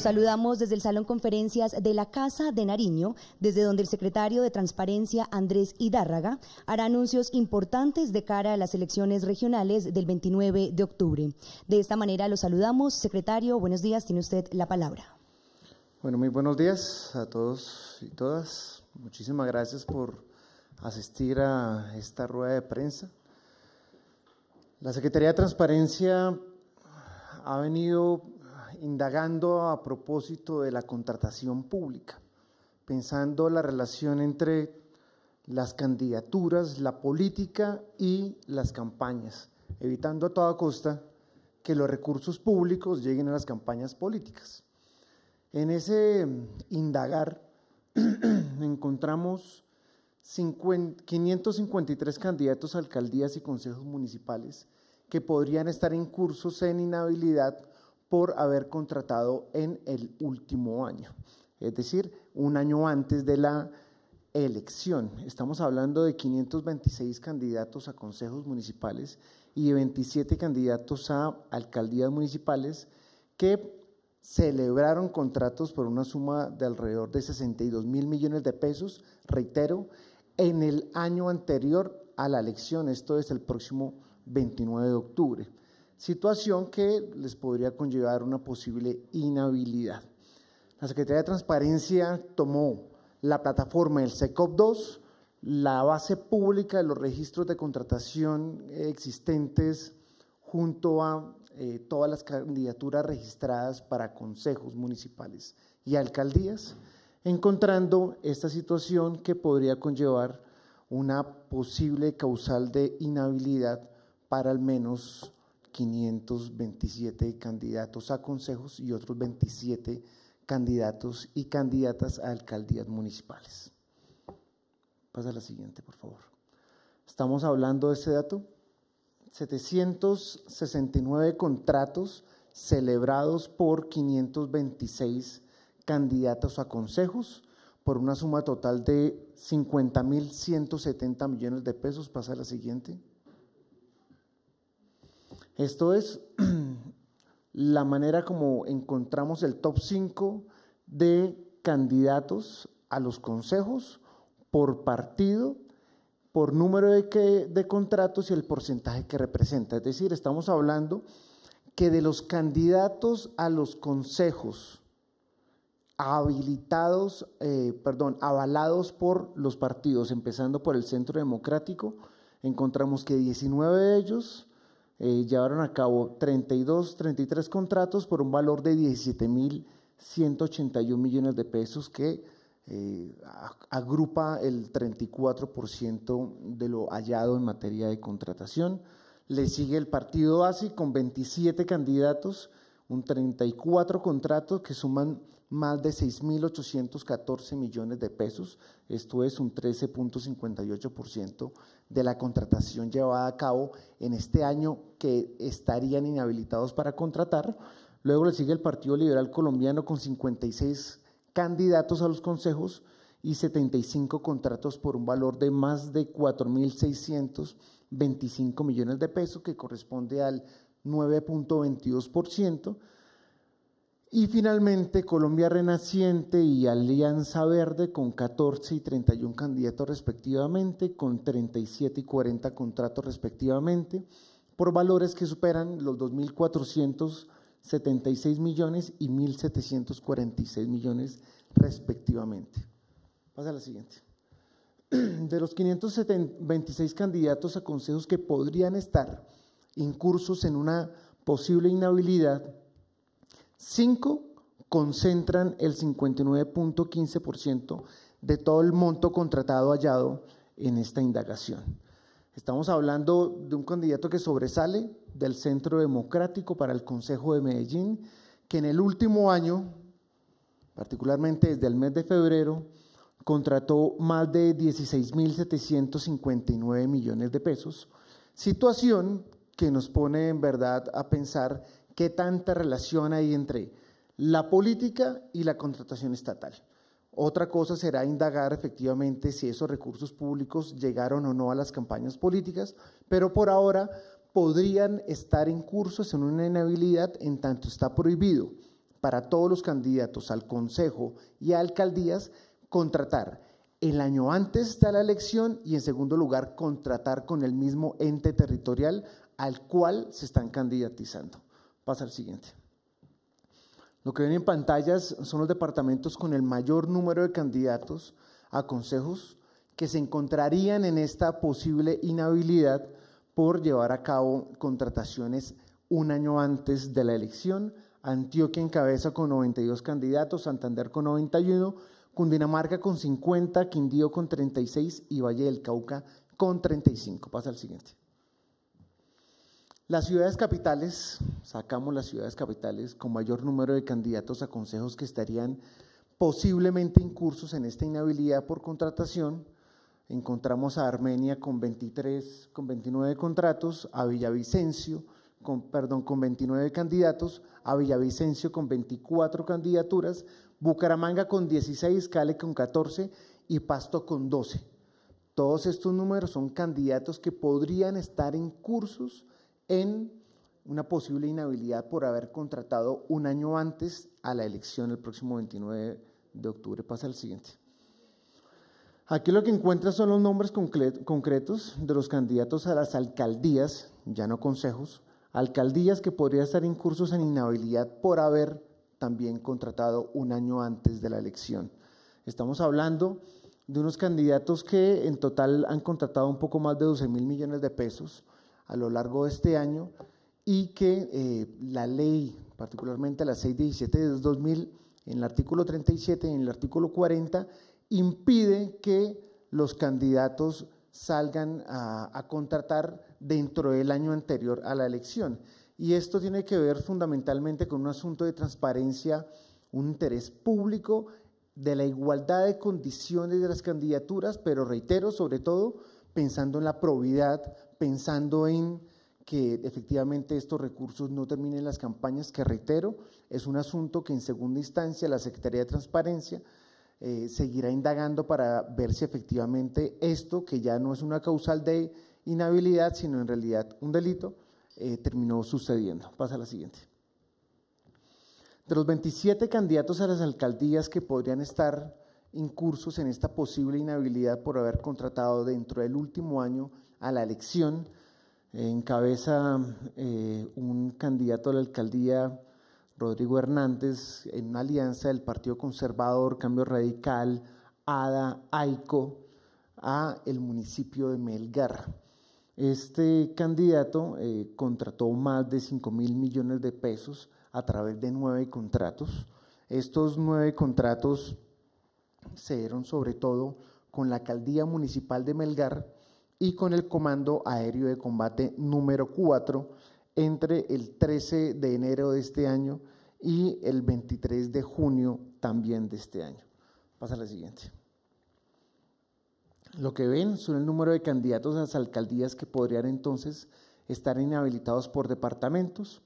saludamos desde el Salón Conferencias de la Casa de Nariño, desde donde el secretario de Transparencia, Andrés Hidárraga, hará anuncios importantes de cara a las elecciones regionales del 29 de octubre. De esta manera los saludamos. Secretario, buenos días, tiene usted la palabra. Bueno, muy buenos días a todos y todas. Muchísimas gracias por asistir a esta rueda de prensa. La Secretaría de Transparencia ha venido indagando a propósito de la contratación pública, pensando la relación entre las candidaturas, la política y las campañas, evitando a toda costa que los recursos públicos lleguen a las campañas políticas. En ese indagar encontramos 553 candidatos a alcaldías y consejos municipales que podrían estar en cursos en inhabilidad por haber contratado en el último año, es decir, un año antes de la elección. Estamos hablando de 526 candidatos a consejos municipales y de 27 candidatos a alcaldías municipales que celebraron contratos por una suma de alrededor de 62 mil millones de pesos, reitero, en el año anterior a la elección, esto es el próximo 29 de octubre situación que les podría conllevar una posible inhabilidad. La Secretaría de Transparencia tomó la plataforma del SECOP 2, la base pública de los registros de contratación existentes junto a eh, todas las candidaturas registradas para consejos municipales y alcaldías, encontrando esta situación que podría conllevar una posible causal de inhabilidad para al menos 527 candidatos a consejos y otros 27 candidatos y candidatas a alcaldías municipales. Pasa la siguiente, por favor. Estamos hablando de ese dato. 769 contratos celebrados por 526 candidatos a consejos por una suma total de 50.170 millones de pesos. Pasa a la siguiente. Esto es la manera como encontramos el top 5 de candidatos a los consejos por partido, por número de, contratos y el porcentaje que representa. Es decir, estamos hablando que de los candidatos a los consejos habilitados, eh, perdón, avalados por los partidos, empezando por el Centro Democrático, encontramos que 19 de ellos eh, llevaron a cabo 32, 33 contratos por un valor de 17.181 millones de pesos que eh, agrupa el 34% de lo hallado en materia de contratación. Le sigue el partido ASI con 27 candidatos un 34 contratos que suman más de 6.814 millones de pesos, esto es un 13.58% de la contratación llevada a cabo en este año que estarían inhabilitados para contratar. Luego le sigue el Partido Liberal Colombiano con 56 candidatos a los consejos y 75 contratos por un valor de más de 4.625 millones de pesos, que corresponde al 9.22%. Y finalmente Colombia Renaciente y Alianza Verde con 14 y 31 candidatos respectivamente, con 37 y 40 contratos respectivamente, por valores que superan los 2.476 millones y 1.746 millones respectivamente. Pasa a la siguiente. De los 526 candidatos a consejos que podrían estar incursos en una posible inhabilidad, cinco concentran el 59.15% de todo el monto contratado hallado en esta indagación. Estamos hablando de un candidato que sobresale del Centro Democrático para el Consejo de Medellín, que en el último año, particularmente desde el mes de febrero, contrató más de 16.759 millones de pesos, situación que nos pone en verdad a pensar qué tanta relación hay entre la política y la contratación estatal. Otra cosa será indagar efectivamente si esos recursos públicos llegaron o no a las campañas políticas, pero por ahora podrían estar en cursos en una inhabilidad en tanto está prohibido para todos los candidatos al Consejo y a alcaldías contratar el año antes de la elección y en segundo lugar contratar con el mismo ente territorial al cual se están candidatizando. Pasa al siguiente. Lo que ven en pantallas son los departamentos con el mayor número de candidatos a consejos que se encontrarían en esta posible inhabilidad por llevar a cabo contrataciones un año antes de la elección. Antioquia encabeza con 92 candidatos, Santander con 91, Cundinamarca con 50, Quindío con 36 y Valle del Cauca con 35. Pasa al siguiente. Las ciudades capitales, sacamos las ciudades capitales con mayor número de candidatos a consejos que estarían posiblemente en cursos en esta inhabilidad por contratación. Encontramos a Armenia con 23, con 29 contratos, a Villavicencio con, perdón, con 29 candidatos, a Villavicencio con 24 candidaturas, Bucaramanga con 16, Cali con 14 y Pasto con 12. Todos estos números son candidatos que podrían estar en cursos en una posible inhabilidad por haber contratado un año antes a la elección el próximo 29 de octubre. Pasa al siguiente. Aquí lo que encuentras son los nombres concretos de los candidatos a las alcaldías, ya no consejos, alcaldías que podrían estar incursos en inhabilidad por haber también contratado un año antes de la elección. Estamos hablando de unos candidatos que en total han contratado un poco más de 12 mil millones de pesos, a lo largo de este año y que eh, la ley, particularmente la 617 de 2000, en el artículo 37 y en el artículo 40, impide que los candidatos salgan a, contratar dentro del año anterior a la elección. Y esto tiene que ver fundamentalmente con un asunto de transparencia, un interés público, de la igualdad de condiciones de las candidaturas, pero reitero, sobre todo, pensando en la probidad, pensando en que efectivamente estos recursos no terminen las campañas, que reitero, es un asunto que en segunda instancia la Secretaría de Transparencia eh, seguirá indagando para ver si efectivamente esto, que ya no es una causal de inhabilidad, sino en realidad un delito, eh, terminó sucediendo. Pasa a la siguiente. De los 27 candidatos a las alcaldías que podrían estar incursos en esta posible inhabilidad por haber contratado dentro del último año a la elección. encabeza eh, un candidato a la alcaldía, Rodrigo Hernández, en una alianza del Partido Conservador, Cambio Radical, ADA, AICO, a el municipio de Melgar. Este candidato eh, contrató más de 5 mil millones de pesos a través de nueve contratos. Estos nueve contratos se dieron sobre todo con la alcaldía municipal de Melgar y con el Comando Aéreo de Combate número 4 entre el 13 de enero de este año y el 23 de junio también de este año. Pasa a la siguiente. Lo que ven son el número de candidatos a las alcaldías que podrían entonces estar inhabilitados por departamentos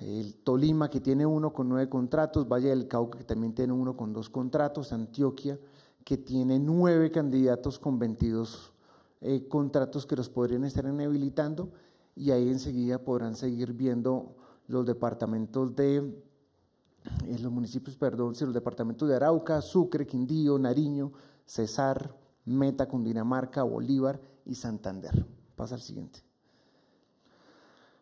el Tolima que tiene uno con nueve contratos, Valle del Cauca que también tiene uno con dos contratos, Antioquia que tiene nueve candidatos con 22 eh, contratos que los podrían estar inhabilitando y ahí enseguida podrán seguir viendo los departamentos de, los municipios, perdón, si los departamentos de Arauca, Sucre, Quindío, Nariño, Cesar, Meta, Cundinamarca, Bolívar y Santander. Pasa al siguiente.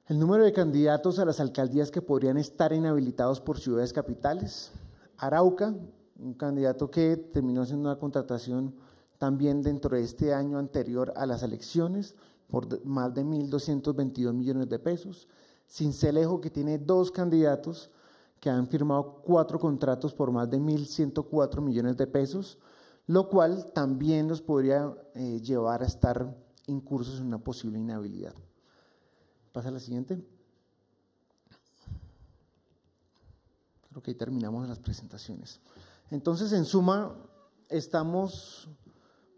El número de candidatos a las alcaldías que podrían estar inhabilitados por ciudades capitales. Arauca, un candidato que terminó haciendo una contratación también dentro de este año anterior a las elecciones por más de 1.222 millones de pesos. Cincelejo, que tiene dos candidatos que han firmado cuatro contratos por más de 1.104 millones de pesos, lo cual también los podría eh, llevar a estar incursos en una posible inhabilidad. Pasa a la siguiente. Creo que ahí terminamos las presentaciones. Entonces, en suma, estamos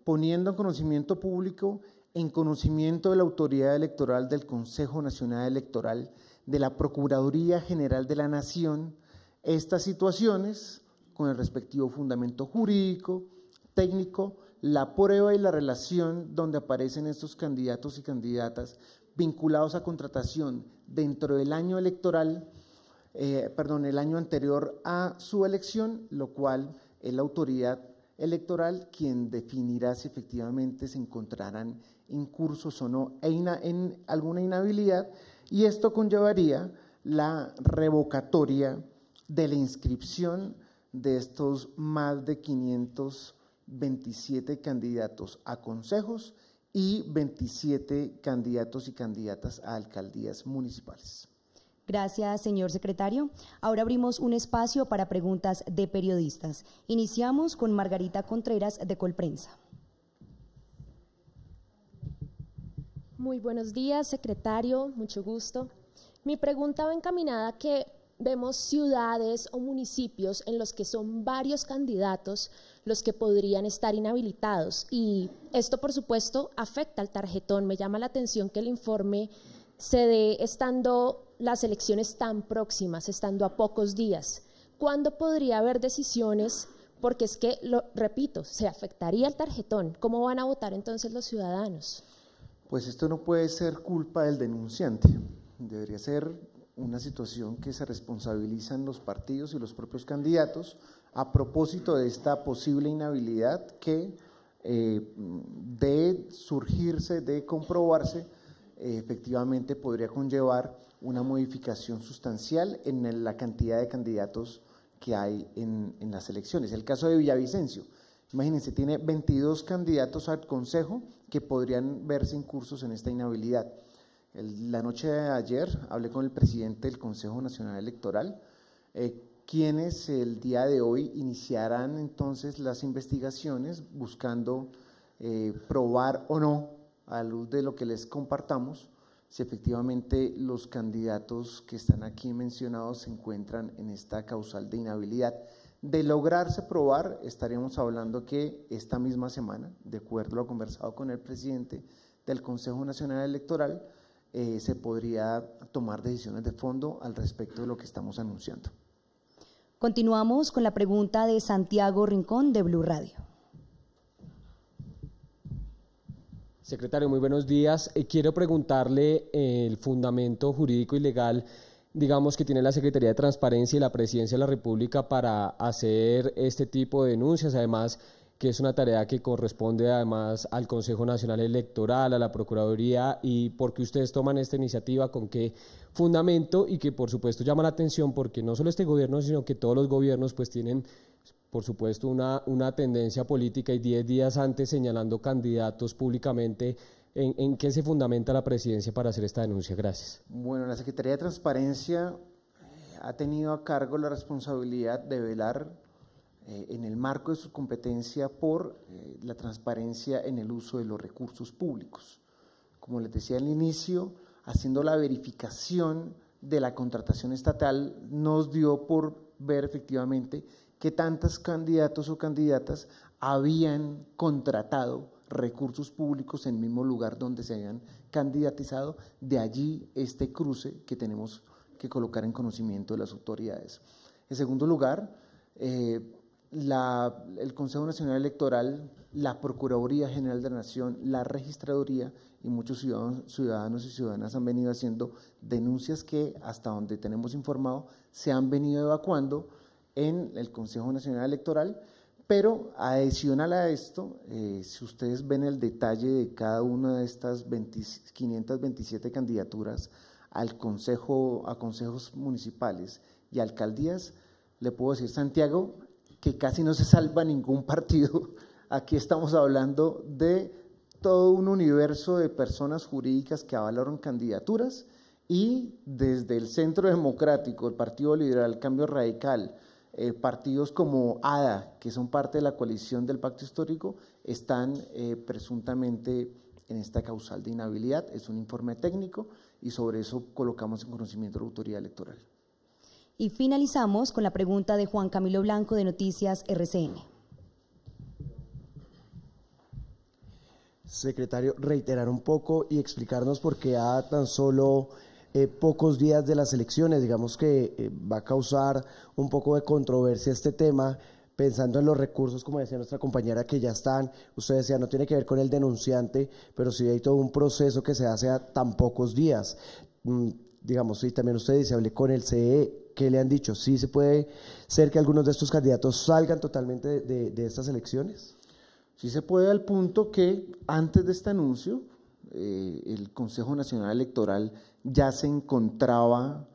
poniendo en conocimiento público, en conocimiento de la autoridad electoral, del Consejo Nacional Electoral, de la Procuraduría General de la Nación, estas situaciones con el respectivo fundamento jurídico, técnico, la prueba y la relación donde aparecen estos candidatos y candidatas vinculados a contratación dentro del año electoral, eh, perdón, el año anterior a su elección, lo cual es la autoridad electoral quien definirá si efectivamente se encontrarán incursos o no e en alguna inhabilidad y esto conllevaría la revocatoria de la inscripción de estos más de 527 candidatos a consejos y 27 candidatos y candidatas a alcaldías municipales. Gracias, señor secretario. Ahora abrimos un espacio para preguntas de periodistas. Iniciamos con Margarita Contreras de Colprensa. Muy buenos días, secretario. Mucho gusto. Mi pregunta va encaminada a que vemos ciudades o municipios en los que son varios candidatos los que podrían estar inhabilitados. Y esto, por supuesto, afecta al tarjetón. Me llama la atención que el informe se dé estando las elecciones tan próximas, estando a pocos días. ¿Cuándo podría haber decisiones? Porque es que, lo repito, se afectaría el tarjetón. ¿Cómo van a votar entonces los ciudadanos? Pues esto no puede ser culpa del denunciante. Debería ser una situación que se responsabilizan los partidos y los propios candidatos a propósito de esta posible inhabilidad que eh, de surgirse, de comprobarse, efectivamente podría conllevar una modificación sustancial en la cantidad de candidatos que hay en, en las elecciones. El caso de Villavicencio, imagínense, tiene 22 candidatos al Consejo que podrían verse incursos en esta inhabilidad la noche de ayer hablé con el presidente del Consejo Nacional Electoral, eh, quienes el día de hoy iniciarán entonces las investigaciones buscando eh, probar o no, a luz de lo que les compartamos, si efectivamente los candidatos que están aquí mencionados se encuentran en esta causal de inhabilidad. De lograrse probar, estaríamos hablando que esta misma semana, de acuerdo a lo conversado con el presidente del Consejo Nacional Electoral, eh, se podría tomar decisiones de fondo al respecto de lo que estamos anunciando. Continuamos con la pregunta de Santiago Rincón de Blue Radio. Secretario, muy buenos días. Eh, quiero preguntarle eh, el fundamento jurídico y legal, digamos, que tiene la Secretaría de Transparencia y la Presidencia de la República para hacer este tipo de denuncias. Además, que es una tarea que corresponde además al Consejo Nacional Electoral, a la Procuraduría, y por qué ustedes toman esta iniciativa, con qué fundamento y que por supuesto llama la atención porque no solo este gobierno, sino que todos los gobiernos pues tienen por supuesto una, una tendencia política y 10 días antes señalando candidatos públicamente ¿En, ¿En, qué se fundamenta la presidencia para hacer esta denuncia? Gracias. Bueno, la Secretaría de Transparencia eh, ha tenido a cargo la responsabilidad de velar eh, en el marco de su competencia por eh, la transparencia en el uso de los recursos públicos. Como les decía al inicio, haciendo la verificación de la contratación estatal nos dio por ver efectivamente que tantos candidatos o candidatas habían contratado recursos públicos en el mismo lugar donde se habían candidatizado, de allí este cruce que tenemos que colocar en conocimiento de las autoridades. En segundo lugar, eh, el Consejo Nacional Electoral, la Procuraduría General de la Nación, la Registraduría y muchos ciudadanos, y ciudadanas han venido haciendo denuncias que, hasta donde tenemos informado, se han venido evacuando en el Consejo Nacional Electoral. Pero adicional a esto, eh, si ustedes ven el detalle de cada una de estas 527 candidaturas al consejo, a consejos municipales y alcaldías, le puedo decir, Santiago, que casi no se salva ningún partido. Aquí estamos hablando de todo un universo de personas jurídicas que avalaron candidaturas y desde el Centro Democrático, el Partido Liberal, Cambio Radical, eh, partidos como ADA, que son parte de la coalición del Pacto Histórico, están eh, presuntamente en esta causal de inhabilidad. Es un informe técnico y sobre eso colocamos en conocimiento la autoridad electoral. Y finalizamos con la pregunta de Juan Camilo Blanco de Noticias RCN. Secretario, reiterar un poco y explicarnos por qué a tan solo eh, pocos días de las elecciones, digamos que eh, va a causar un poco de controversia este tema, pensando en los recursos, como decía nuestra compañera, que ya están, usted decía, no tiene que ver con el denunciante, pero sí hay todo un proceso que se hace a tan pocos días mm, digamos, y también ustedes, se hablé con el CE, ¿qué le han dicho? ¿Sí se puede ser que algunos de estos candidatos salgan totalmente de, estas elecciones? Sí se puede al punto que antes de este anuncio, eh, el Consejo Nacional Electoral ya se encontraba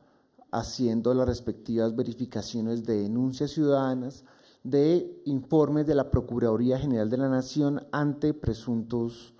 haciendo las respectivas verificaciones de denuncias ciudadanas, de informes de la Procuraduría General de la Nación ante presuntos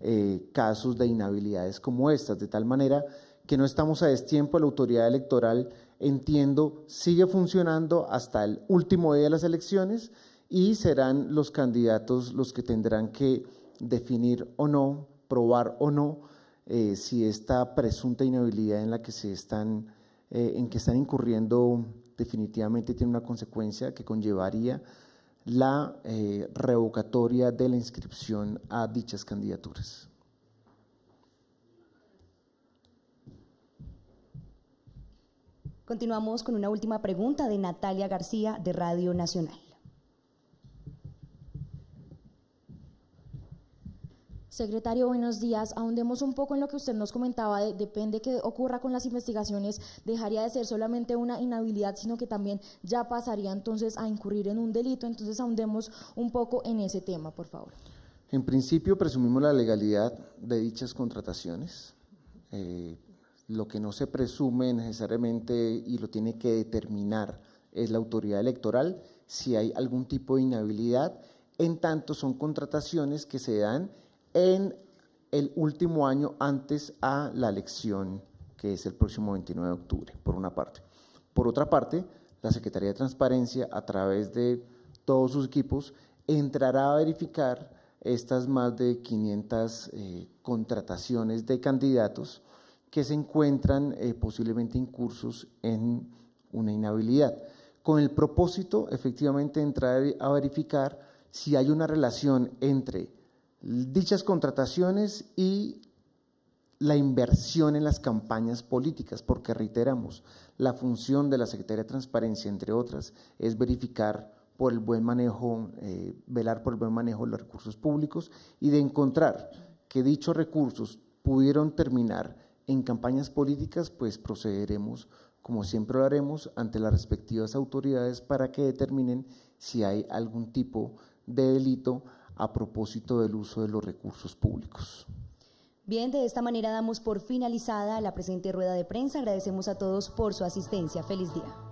eh, casos de inhabilidades como estas, de tal manera que no estamos a destiempo, la autoridad electoral, entiendo, sigue funcionando hasta el último día de las elecciones y serán los candidatos los que tendrán que definir o no, probar o no, eh, si esta presunta inhabilidad en la que se están, eh, en que están incurriendo definitivamente tiene una consecuencia que conllevaría la eh, revocatoria de la inscripción a dichas candidaturas. Continuamos con una última pregunta de Natalia García de Radio Nacional. Secretario, buenos días. Ahondemos un poco en lo que usted nos comentaba. De, depende que ocurra con las investigaciones, dejaría de ser solamente una inhabilidad, sino que también ya pasaría entonces a incurrir en un delito. Entonces, ahondemos un poco en ese tema, por favor. En principio, presumimos la legalidad de dichas contrataciones. Eh, lo que no se presume necesariamente y lo tiene que determinar es la autoridad electoral si hay algún tipo de inhabilidad, en tanto son contrataciones que se dan en el último año antes a la elección, que es el próximo 29 de octubre, por una parte. Por otra parte, la Secretaría de Transparencia, a través de todos sus equipos, entrará a verificar estas más de 500 eh, contrataciones de candidatos que se encuentran eh, posiblemente en cursos en una inhabilidad, con el propósito efectivamente de entrar a verificar si hay una relación entre dichas contrataciones y la inversión en las campañas políticas, porque reiteramos, la función de la Secretaría de Transparencia, entre otras, es verificar por el buen manejo, eh, velar por el buen manejo de los recursos públicos y de encontrar que dichos recursos pudieron terminar en campañas políticas, pues procederemos, como siempre lo haremos, ante las respectivas autoridades para que determinen si hay algún tipo de delito a propósito del uso de los recursos públicos. Bien, de esta manera damos por finalizada la presente rueda de prensa. Agradecemos a todos por su asistencia. Feliz día.